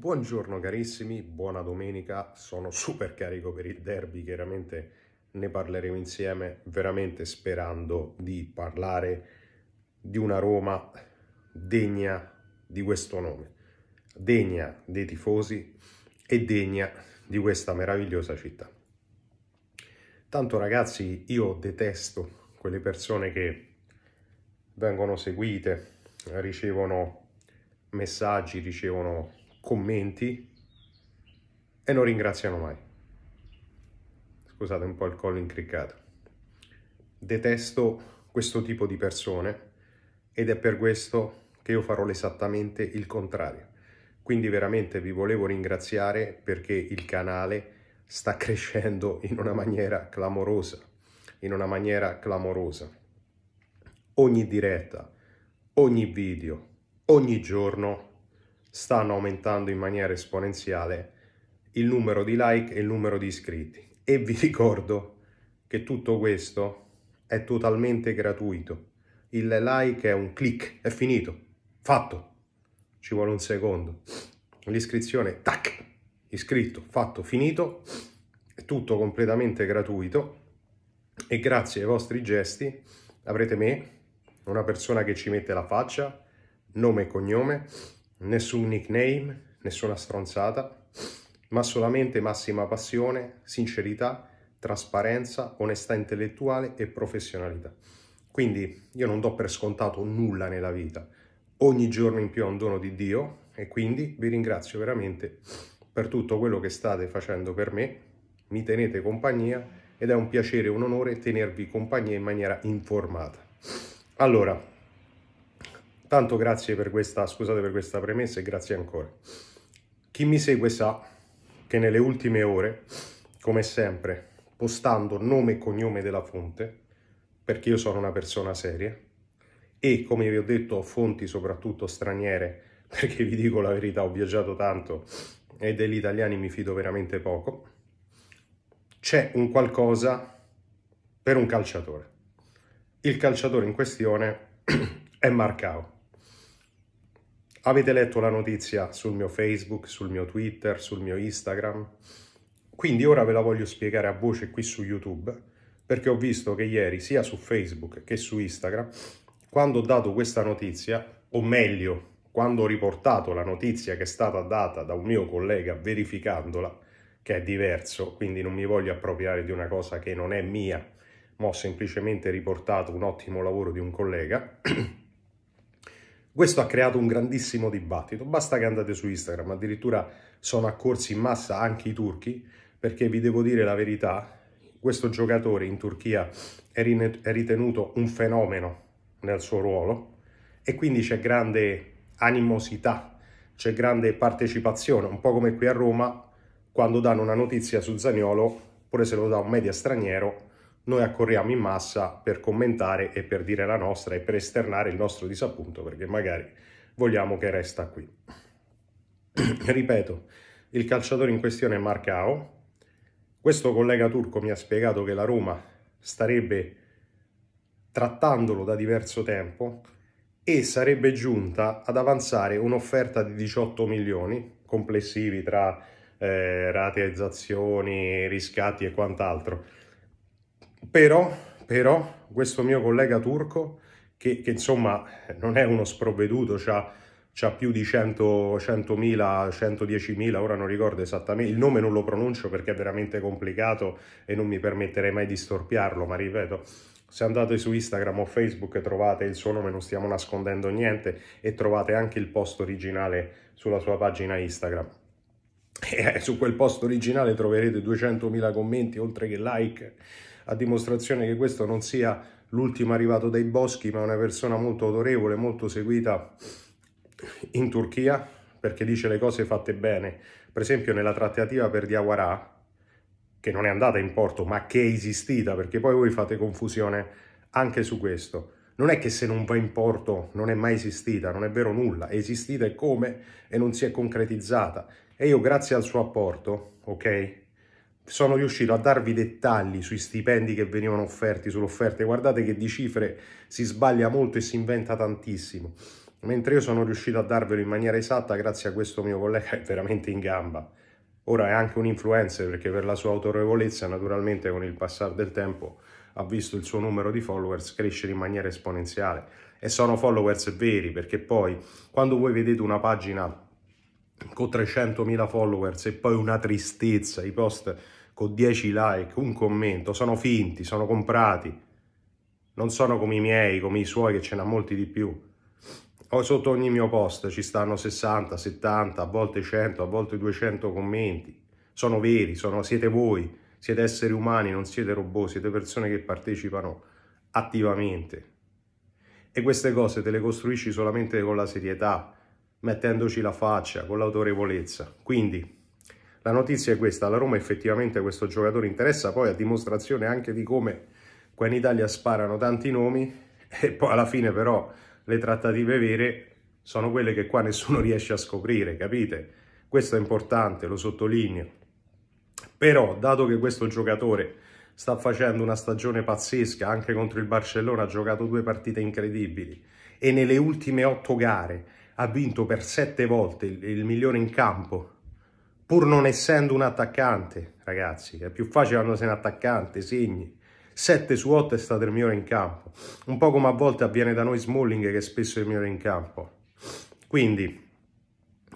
Buongiorno carissimi, buona domenica, sono super carico per il derby, chiaramente ne parleremo insieme, veramente sperando di parlare di una Roma degna di questo nome, degna dei tifosi e degna di questa meravigliosa città. Tanto ragazzi, io detesto quelle persone che vengono seguite, ricevono messaggi, ricevono commenti e non ringraziano mai. Scusate un po' il collo incriccato. Detesto questo tipo di persone ed è per questo che io farò esattamente il contrario. Quindi veramente vi volevo ringraziare perché il canale sta crescendo in una maniera clamorosa, in una maniera clamorosa. Ogni diretta, ogni video, ogni giorno stanno aumentando in maniera esponenziale il numero di like e il numero di iscritti. E vi ricordo che tutto questo è totalmente gratuito. Il like è un click, è finito, fatto. Ci vuole un secondo. L'iscrizione, tac, iscritto, fatto, finito. È tutto completamente gratuito. E grazie ai vostri gesti avrete me, una persona che ci mette la faccia, nome e cognome, nessun nickname, nessuna stronzata, ma solamente massima passione, sincerità, trasparenza, onestà intellettuale e professionalità. Quindi io non do per scontato nulla nella vita. Ogni giorno in più è un dono di Dio e quindi vi ringrazio veramente per tutto quello che state facendo per me. Mi tenete compagnia ed è un piacere e un onore tenervi compagnia in maniera informata. Allora, Tanto grazie per questa, scusate per questa premessa e grazie ancora. Chi mi segue sa che nelle ultime ore, come sempre, postando nome e cognome della fonte, perché io sono una persona seria e come vi ho detto ho fonti soprattutto straniere, perché vi dico la verità, ho viaggiato tanto e degli italiani mi fido veramente poco, c'è un qualcosa per un calciatore. Il calciatore in questione è Marcao. Avete letto la notizia sul mio Facebook, sul mio Twitter, sul mio Instagram? Quindi ora ve la voglio spiegare a voce qui su YouTube, perché ho visto che ieri sia su Facebook che su Instagram, quando ho dato questa notizia, o meglio, quando ho riportato la notizia che è stata data da un mio collega verificandola, che è diverso, quindi non mi voglio appropriare di una cosa che non è mia, ma ho semplicemente riportato un ottimo lavoro di un collega, Questo ha creato un grandissimo dibattito, basta che andate su Instagram, addirittura sono accorsi in massa anche i turchi, perché vi devo dire la verità, questo giocatore in Turchia è ritenuto un fenomeno nel suo ruolo e quindi c'è grande animosità, c'è grande partecipazione, un po' come qui a Roma quando danno una notizia su Zaniolo, pure se lo dà un media straniero, noi accorriamo in massa per commentare e per dire la nostra e per esternare il nostro disappunto perché magari vogliamo che resta qui. Ripeto, il calciatore in questione è Marcao. Questo collega turco mi ha spiegato che la Roma starebbe trattandolo da diverso tempo e sarebbe giunta ad avanzare un'offerta di 18 milioni complessivi tra eh, rateizzazioni, riscatti e quant'altro però, però questo mio collega turco, che, che insomma non è uno sprovveduto, ha ha più di 100.000, 110.000, ora non ricordo esattamente, il nome non lo pronuncio perché è veramente complicato e non mi permetterei mai di storpiarlo, ma ripeto, se andate su Instagram o Facebook trovate il suo nome, non stiamo nascondendo niente e trovate anche il post originale sulla sua pagina Instagram. E eh, su quel post originale troverete 200.000 commenti oltre che like a dimostrazione che questo non sia l'ultimo arrivato dai boschi, ma una persona molto autorevole, molto seguita in Turchia, perché dice le cose fatte bene. Per esempio nella trattativa per Diawara, che non è andata in porto, ma che è esistita, perché poi voi fate confusione anche su questo. Non è che se non va in porto non è mai esistita, non è vero nulla, è esistita e come e non si è concretizzata. E io grazie al suo apporto, ok, sono riuscito a darvi dettagli sui stipendi che venivano offerti, sulle offerte. Guardate che di cifre si sbaglia molto e si inventa tantissimo, mentre io sono riuscito a darvelo in maniera esatta grazie a questo mio collega che è veramente in gamba. Ora è anche un influencer perché per la sua autorevolezza naturalmente con il passare del tempo ha visto il suo numero di followers crescere in maniera esponenziale e sono followers veri perché poi quando voi vedete una pagina con 300.000 followers e poi una tristezza, i post con 10 like, un commento, sono finti, sono comprati. Non sono come i miei, come i suoi, che ce n'ha molti di più. O sotto ogni mio post ci stanno 60, 70, a volte 100, a volte 200 commenti. Sono veri, sono, siete voi, siete esseri umani, non siete robot, siete persone che partecipano attivamente. E queste cose te le costruisci solamente con la serietà, mettendoci la faccia, con l'autorevolezza. Quindi la notizia è questa, la Roma effettivamente questo giocatore interessa, poi a dimostrazione anche di come qua in Italia sparano tanti nomi e poi alla fine però le trattative vere sono quelle che qua nessuno riesce a scoprire, capite? Questo è importante, lo sottolineo. Però, dato che questo giocatore sta facendo una stagione pazzesca, anche contro il Barcellona ha giocato due partite incredibili e nelle ultime otto gare ha vinto per sette volte il, il migliore in campo, pur non essendo un attaccante, ragazzi, è più facile quando sei un attaccante, segni. 7 su 8 è stato il migliore in campo, un po' come a volte avviene da noi Smalling che è spesso è il migliore in campo. Quindi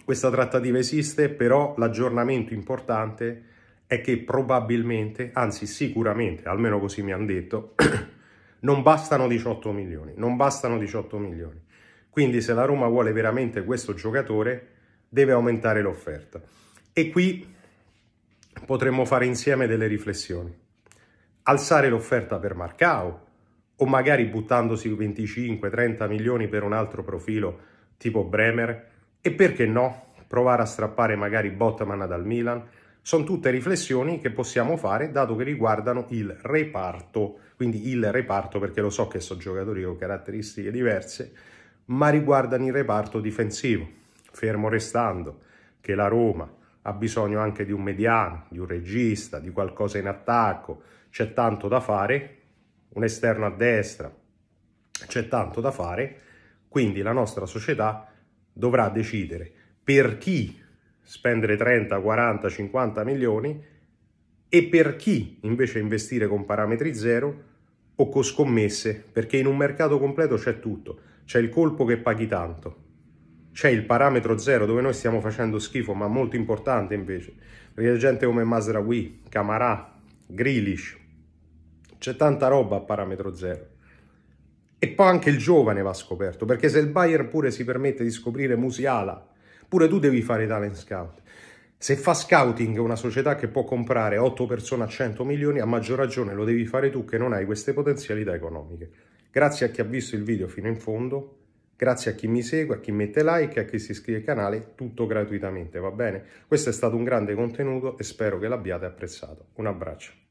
questa trattativa esiste, però l'aggiornamento importante è che probabilmente, anzi sicuramente, almeno così mi hanno detto, non bastano 18 milioni, non bastano 18 milioni. Quindi se la Roma vuole veramente questo giocatore, deve aumentare l'offerta. E qui potremmo fare insieme delle riflessioni. Alzare l'offerta per Marcao o magari buttandosi 25-30 milioni per un altro profilo tipo Bremer e perché no provare a strappare magari Bottman dal Milan sono tutte riflessioni che possiamo fare dato che riguardano il reparto, quindi il reparto perché lo so che sono giocatori con caratteristiche diverse, ma riguardano il reparto difensivo, fermo restando che la Roma ha bisogno anche di un mediano, di un regista, di qualcosa in attacco, c'è tanto da fare, un esterno a destra, c'è tanto da fare, quindi la nostra società dovrà decidere per chi spendere 30, 40, 50 milioni e per chi invece investire con parametri zero o con scommesse, perché in un mercato completo c'è tutto, c'è il colpo che paghi tanto, c'è il parametro zero dove noi stiamo facendo schifo, ma molto importante invece, perché gente come Masraoui, Camarà, Grilish, c'è tanta roba a parametro zero. E poi anche il giovane va scoperto, perché se il Bayern pure si permette di scoprire Musiala, pure tu devi fare talent scout. Se fa scouting una società che può comprare 8 persone a 100 milioni, a maggior ragione lo devi fare tu che non hai queste potenzialità economiche. Grazie a chi ha visto il video fino in fondo. Grazie a chi mi segue, a chi mette like, a chi si iscrive al canale, tutto gratuitamente, va bene? Questo è stato un grande contenuto e spero che l'abbiate apprezzato. Un abbraccio.